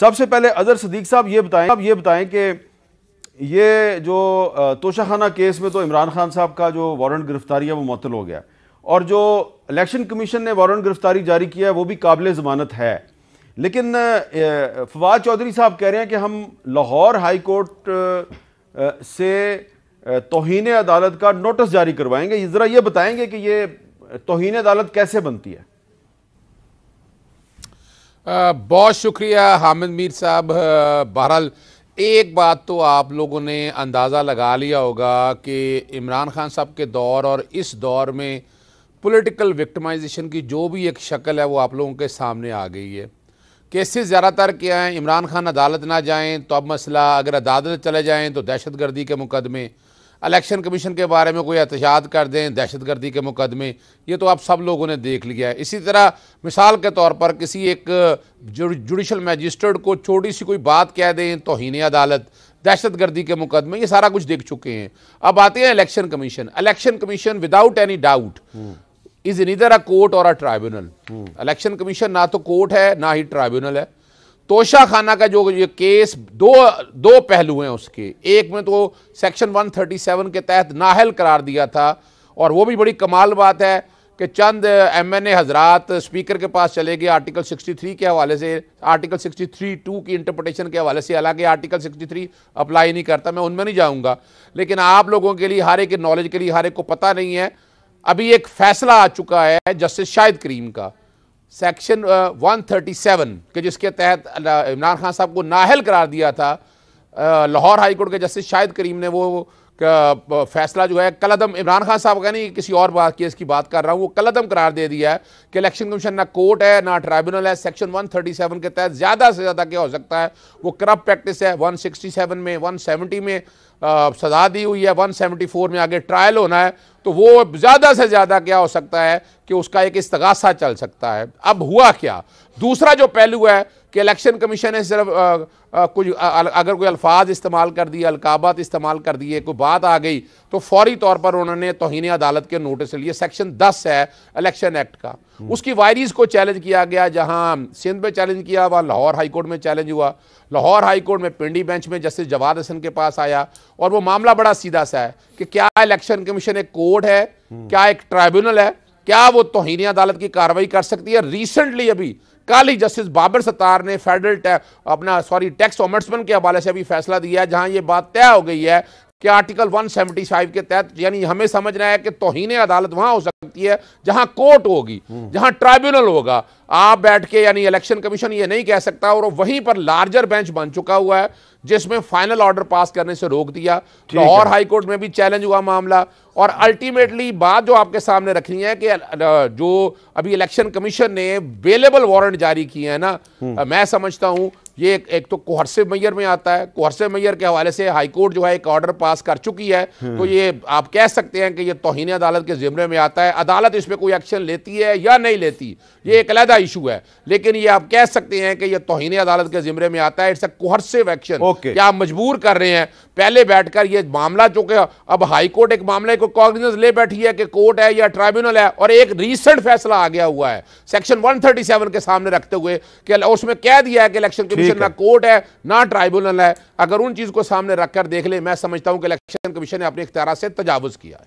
सबसे पहले अजहर सदीक साहब ये बताएं आप ये बताएं कि ये जो तोशाखाना केस में तो इमरान खान साहब का जो वारंट गिरफ्तारी है वो मुतल हो गया और जो इलेक्शन कमीशन ने वारंट गिरफ्तारी जारी किया है वो भी काबिल ज़मानत है लेकिन फवाद चौधरी साहब कह रहे हैं कि हम लाहौर हाई कोर्ट से तोहन अदालत का नोटिस जारी करवाएंगे ज़रा ये बताएंगे कि ये तोहन अदालत कैसे बनती है बहुत शुक्रिया हामिद मीर साहब बहरहाल एक बात तो आप लोगों ने अंदाज़ा लगा लिया होगा कि इमरान खान साहब के दौर और इस दौर में पॉलिटिकल विक्टिमाइजेशन की जो भी एक शक्ल है वो आप लोगों के सामने आ गई है केसेस ज़्यादातर क्या हैं इमरान खान अदालत ना जाएं तो अब मसला अगर अदालत चले जाएं तो दहशतगर्दी के मुकदमे इलेक्शन कमीशन के बारे में कोई एहतजाज कर दें दहशत गर्दी के मुकदमे ये तो आप सब लोगों ने देख लिया है इसी तरह मिसाल के तौर पर किसी एक जुडिशल मजिस्ट्रेट को छोटी सी कोई बात कह दें तोहन अदालत दहशत गर्दी के मुकदमे ये सारा कुछ देख चुके हैं अब आते हैं election commission election commission without any doubt is in इधर अ कोर्ट और अ ट्राइब्यूनल इलेक्शन कमीशन ना तो कोर्ट है ना ही ट्राइब्यूनल है तोशा खाना का जो ये केस दो दो पहलू हैं उसके एक में तो सेक्शन 137 के तहत नाहल करार दिया था और वो भी बड़ी कमाल बात है कि चंद एम एन एजरात स्पीकर के पास चले गए आर्टिकल 63 के हवाले से आर्टिकल 63 टू की इंटरप्रटेशन के हवाले से हालांकि आर्टिकल 63 अप्लाई नहीं करता मैं उनमें नहीं जाऊँगा लेकिन आप लोगों के लिए हर एक नॉलेज के लिए हर एक को पता नहीं है अभी एक फैसला आ चुका है जस्टिस शाहिद करीम का सेक्शन वन थर्टी सेवन के जिसके तहत इमरान खान साहब को नाहल करार दिया था लाहौर हाई कोर्ट के जस्टिस शाहिद करीम ने वो फैसला जो है कलदम इमरान खान साहब का नहीं किसी और बात केस की बात कर रहा हूँ वो कलदम करार दे दिया है कि इलेक्शन कमीशन ना कोर्ट है ना ट्राइब्यूनल है सेक्शन 137 के तहत ज़्यादा से ज़्यादा क्या हो सकता है वो करप्ट प्रैक्टिस है 167 में 170 में आ, सजा दी हुई है 174 में आगे ट्रायल होना है तो वो ज़्यादा से ज़्यादा क्या हो सकता है कि उसका एक इस्तगासा चल सकता है अब हुआ क्या दूसरा जो पहलू है कि इलेक्शन कमीशन ने सिर्फ कुछ अगर कोई अल्फाज इस्तेमाल कर दिए अलकाबात इस्तेमाल कर दिए कोई बात आ गई तो फौरी तौर पर उन्होंने तोहन अदालत के नोटिस लिए सेक्शन 10 है इलेक्शन एक्ट का हम्म। उसकी वायरीज को चैलेंज किया गया जहां सिंध में चैलेंज किया वहाँ लाहौर हाईकोर्ट में चैलेंज हुआ लाहौर हाईकोर्ट में पिंडी बेंच में जस्टिस जवाद हसन के पास आया और वो मामला बड़ा सीधा सा है कि क्या इलेक्शन कमीशन एक कोर्ट है हम्म। क्या एक ट्राइब्यूनल है क्या वो तोहनी अदालत की कार्रवाई कर सकती है रिसेंटली अभी कल ही जस्टिस बाबर सत्तार ने फेडरल अपना सॉरी टैक्स ओमर्ट्समैन के हवाले से अभी फैसला दिया है जहां ये बात तय हो गई है कि आर्टिकल 175 के तहत यानी हमें समझना है कि तोहिने अदालत वहां हो सकती है जहां कोर्ट होगी हम्म। जहां ट्राइब्यूनल होगा आप बैठ के यानी इलेक्शन कमीशन ये नहीं कह सकता और वहीं पर लार्जर बेंच बन चुका हुआ है जिसमें फाइनल ऑर्डर पास करने से रोक दिया लाहौर हाईकोर्ट में भी चैलेंज हुआ मामला और अल्टीमेटली बात जो आपके सामने रखनी है कि जो अभी इलेक्शन कमीशन ने बेलेबल वारंट जारी किए हैं ना हम्म। मैं समझता हूं ये एक, एक तो कोहरसे मैयर में आता है कोहरसे मैयर के हवाले से हाईकोर्ट जो है एक ऑर्डर पास कर चुकी है हम्म। तो ये आप कह सकते हैं कि ये तोहनी अदालत के ज़िमरे में आता है अदालत इस पर कोई एक्शन लेती है या नहीं लेती ये एक अलहदा इशू है लेकिन ये आप कह सकते हैं कि ये तोहनी अदालत के ज़िमरे में आता है इट्स अ कोहरसिव एक्शन क्या आप मजबूर कर रहे हैं पहले बैठकर ये मामला चूंकि अब हाईकोर्ट एक मामले को कॉग्निजेंस ले बैठी है कि कोर्ट है या ट्राइब्यूनल है और एक रिसेंट फैसला आ गया हुआ है सेक्शन वन के सामने रखते हुए कि उसमें कह दिया है कि इलेक्शन कमीशन कमीशन ना कोर्ट है ना ट्राइब्यूनल है अगर उन चीज़ को सामने रखकर देख ले मैं समझता हूं कि इलेक्शन कमीशन ने अपने इख्तियार से तजावज़ किया है